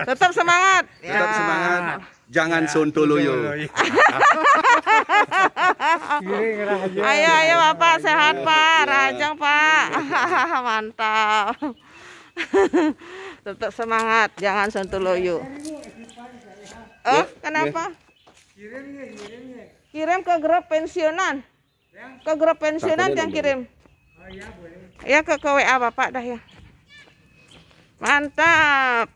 Tetap semangat. Ya. Tetap semangat. Jangan ya, sontoloyo. ayo ayo Bapak sehat ya. Pak, ya. rajang Pak. Mantap. Tetap semangat, jangan sontoloyo. Oh, ya, eh, kenapa? Kirim ke grup pensiunan. Ke grup pensiunan yang kirim. Ya ke, ke WA Bapak dah ya. Mantap.